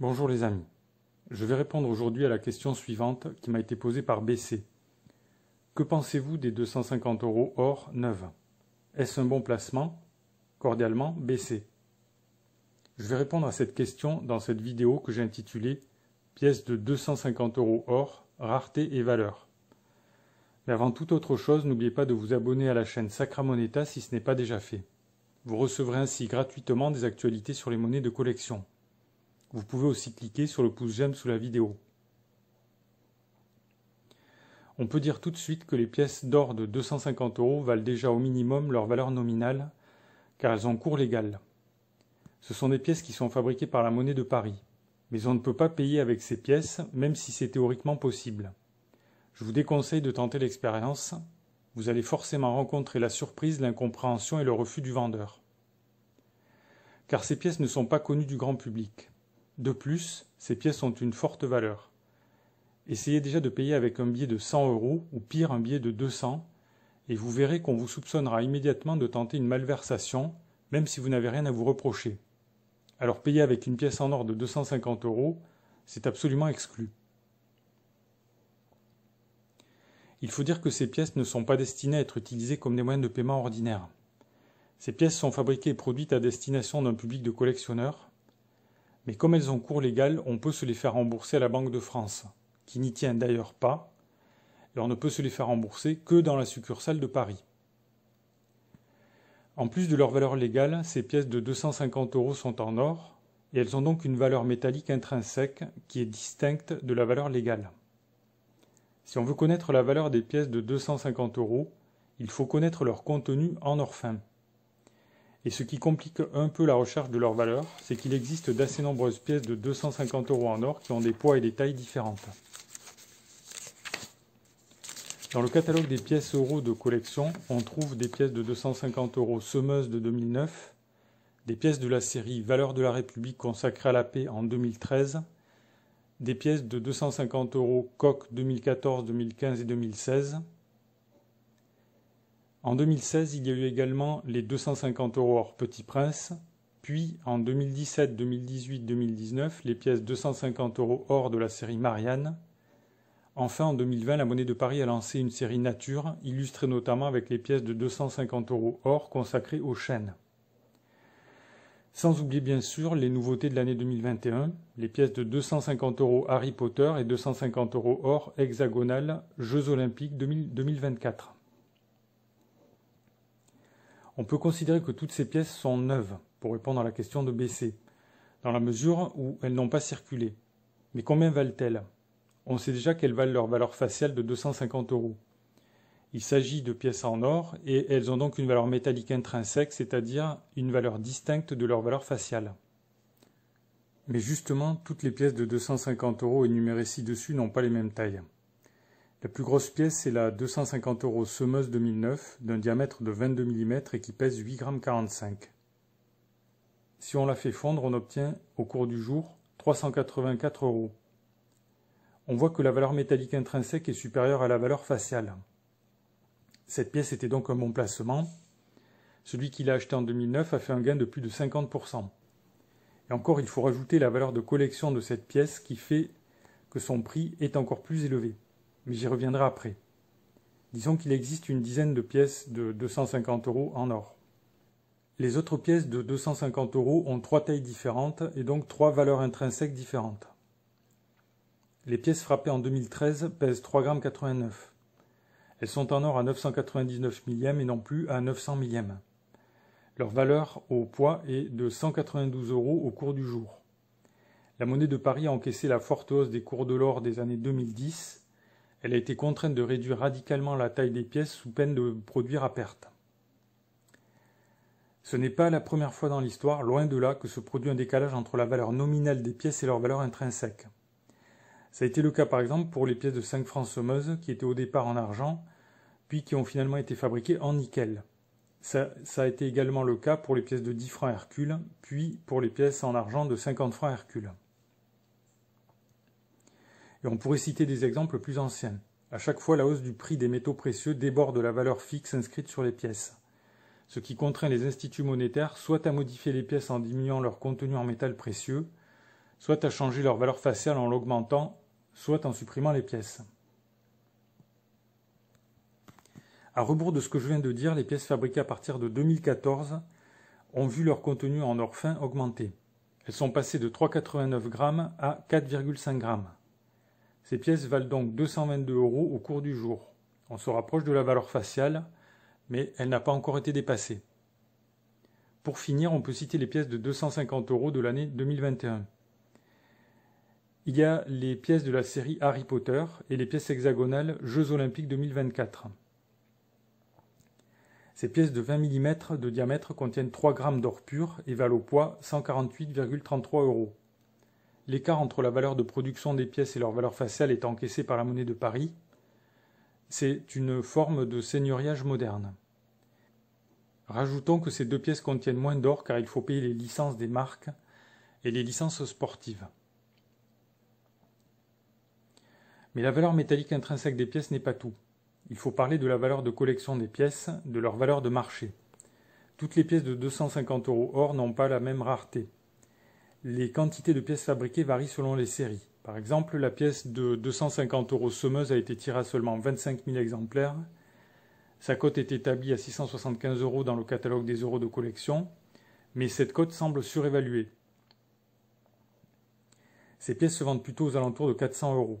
Bonjour les amis. Je vais répondre aujourd'hui à la question suivante qui m'a été posée par BC. Que pensez-vous des 250 euros or neuf Est-ce un bon placement Cordialement, BC. Je vais répondre à cette question dans cette vidéo que j'ai intitulée Pièces de 250 euros or, rareté et valeur. Mais avant toute autre chose, n'oubliez pas de vous abonner à la chaîne Sacramoneta si ce n'est pas déjà fait. Vous recevrez ainsi gratuitement des actualités sur les monnaies de collection. Vous pouvez aussi cliquer sur le pouce j'aime sous la vidéo. On peut dire tout de suite que les pièces d'or de 250 euros valent déjà au minimum leur valeur nominale, car elles ont cours légal. Ce sont des pièces qui sont fabriquées par la monnaie de Paris, mais on ne peut pas payer avec ces pièces, même si c'est théoriquement possible. Je vous déconseille de tenter l'expérience, vous allez forcément rencontrer la surprise, l'incompréhension et le refus du vendeur. Car ces pièces ne sont pas connues du grand public. De plus, ces pièces ont une forte valeur. Essayez déjà de payer avec un billet de 100 euros ou pire un billet de 200 et vous verrez qu'on vous soupçonnera immédiatement de tenter une malversation même si vous n'avez rien à vous reprocher. Alors payer avec une pièce en or de 250 euros, c'est absolument exclu. Il faut dire que ces pièces ne sont pas destinées à être utilisées comme des moyens de paiement ordinaires. Ces pièces sont fabriquées et produites à destination d'un public de collectionneurs, mais comme elles ont cours légal, on peut se les faire rembourser à la Banque de France, qui n'y tient d'ailleurs pas, et on ne peut se les faire rembourser que dans la succursale de Paris. En plus de leur valeur légale, ces pièces de 250 euros sont en or, et elles ont donc une valeur métallique intrinsèque qui est distincte de la valeur légale. Si on veut connaître la valeur des pièces de 250 euros, il faut connaître leur contenu en or fin. Et ce qui complique un peu la recherche de leur valeur, c'est qu'il existe d'assez nombreuses pièces de 250 euros en or qui ont des poids et des tailles différentes. Dans le catalogue des pièces euros de collection, on trouve des pièces de 250 euros Semeuse de 2009, des pièces de la série Valeurs de la République consacrée à la paix en 2013, des pièces de 250 euros Coq 2014, 2015 et 2016, en 2016, il y a eu également les 250 euros or Petit Prince, puis en 2017, 2018, 2019, les pièces 250 euros or de la série Marianne. Enfin, en 2020, la Monnaie de Paris a lancé une série Nature, illustrée notamment avec les pièces de 250 euros or consacrées aux chênes. Sans oublier bien sûr les nouveautés de l'année 2021, les pièces de 250 euros Harry Potter et 250 euros or hexagonal Jeux Olympiques 2024. On peut considérer que toutes ces pièces sont neuves, pour répondre à la question de BC, dans la mesure où elles n'ont pas circulé. Mais combien valent-elles On sait déjà qu'elles valent leur valeur faciale de 250 euros. Il s'agit de pièces en or et elles ont donc une valeur métallique intrinsèque, c'est-à-dire une valeur distincte de leur valeur faciale. Mais justement, toutes les pièces de 250 euros énumérées ci-dessus n'ont pas les mêmes tailles. La plus grosse pièce est la 250 euros Semeuse 2009 d'un diamètre de 22 mm et qui pèse 8,45 g. Si on la fait fondre, on obtient au cours du jour 384 euros. On voit que la valeur métallique intrinsèque est supérieure à la valeur faciale. Cette pièce était donc un bon placement. Celui qui l'a acheté en 2009 a fait un gain de plus de 50%. Et encore, il faut rajouter la valeur de collection de cette pièce qui fait que son prix est encore plus élevé mais j'y reviendrai après. Disons qu'il existe une dizaine de pièces de 250 euros en or. Les autres pièces de 250 euros ont trois tailles différentes et donc trois valeurs intrinsèques différentes. Les pièces frappées en 2013 pèsent 3,89 g. Elles sont en or à 999 millièmes et non plus à 900 millièmes. Leur valeur au poids est de 192 euros au cours du jour. La monnaie de Paris a encaissé la forte hausse des cours de l'or des années 2010 elle a été contrainte de réduire radicalement la taille des pièces sous peine de produire à perte. Ce n'est pas la première fois dans l'histoire, loin de là, que se produit un décalage entre la valeur nominale des pièces et leur valeur intrinsèque. Ça a été le cas par exemple pour les pièces de 5 francs sommeuses qui étaient au départ en argent, puis qui ont finalement été fabriquées en nickel. Ça, ça, a été également le cas pour les pièces de 10 francs Hercule, puis pour les pièces en argent de 50 francs Hercule. Et on pourrait citer des exemples plus anciens. À chaque fois, la hausse du prix des métaux précieux déborde la valeur fixe inscrite sur les pièces, ce qui contraint les instituts monétaires soit à modifier les pièces en diminuant leur contenu en métal précieux, soit à changer leur valeur faciale en l'augmentant, soit en supprimant les pièces. À rebours de ce que je viens de dire, les pièces fabriquées à partir de 2014 ont vu leur contenu en or fin augmenter. Elles sont passées de 3,89 g à 4,5 grammes. Ces pièces valent donc 222 euros au cours du jour. On se rapproche de la valeur faciale, mais elle n'a pas encore été dépassée. Pour finir, on peut citer les pièces de 250 euros de l'année 2021. Il y a les pièces de la série Harry Potter et les pièces hexagonales Jeux Olympiques 2024. Ces pièces de 20 mm de diamètre contiennent 3 grammes d'or pur et valent au poids 148,33 euros l'écart entre la valeur de production des pièces et leur valeur faciale est encaissé par la monnaie de Paris, c'est une forme de seigneuriage moderne. Rajoutons que ces deux pièces contiennent moins d'or car il faut payer les licences des marques et les licences sportives. Mais la valeur métallique intrinsèque des pièces n'est pas tout. Il faut parler de la valeur de collection des pièces, de leur valeur de marché. Toutes les pièces de 250 euros or n'ont pas la même rareté les quantités de pièces fabriquées varient selon les séries. Par exemple, la pièce de 250 euros semeuse a été tirée à seulement 25 000 exemplaires. Sa cote est établie à 675 euros dans le catalogue des euros de collection, mais cette cote semble surévaluée. Ces pièces se vendent plutôt aux alentours de 400 euros.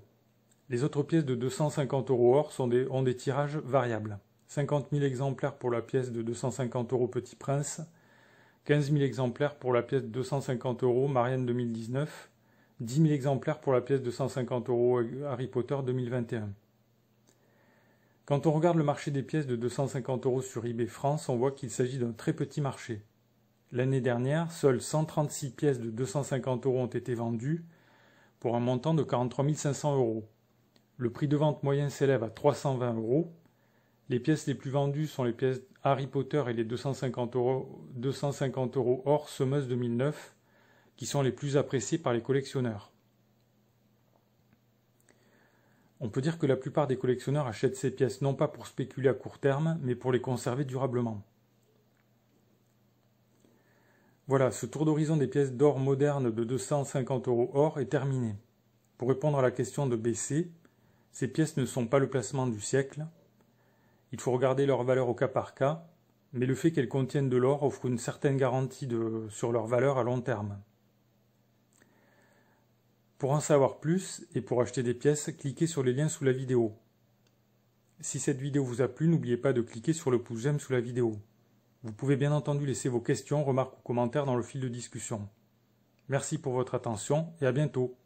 Les autres pièces de 250 euros or sont ont des tirages variables. 50 000 exemplaires pour la pièce de 250 euros Petit Prince, 15 000 exemplaires pour la pièce de 250 euros Marianne 2019, 10 000 exemplaires pour la pièce de 150 euros Harry Potter 2021. Quand on regarde le marché des pièces de 250 euros sur eBay France, on voit qu'il s'agit d'un très petit marché. L'année dernière, seules 136 pièces de 250 euros ont été vendues pour un montant de 43 500 euros. Le prix de vente moyen s'élève à 320 euros les pièces les plus vendues sont les pièces Harry Potter et les 250 euros, 250 euros 2009, qui sont les plus appréciées par les collectionneurs. On peut dire que la plupart des collectionneurs achètent ces pièces non pas pour spéculer à court terme, mais pour les conserver durablement. Voilà, ce tour d'horizon des pièces d'or modernes de 250 euros or est terminé. Pour répondre à la question de BC, ces pièces ne sont pas le placement du siècle, il faut regarder leur valeur au cas par cas, mais le fait qu'elles contiennent de l'or offre une certaine garantie de, sur leur valeur à long terme. Pour en savoir plus et pour acheter des pièces, cliquez sur les liens sous la vidéo. Si cette vidéo vous a plu, n'oubliez pas de cliquer sur le pouce j'aime sous la vidéo. Vous pouvez bien entendu laisser vos questions, remarques ou commentaires dans le fil de discussion. Merci pour votre attention et à bientôt.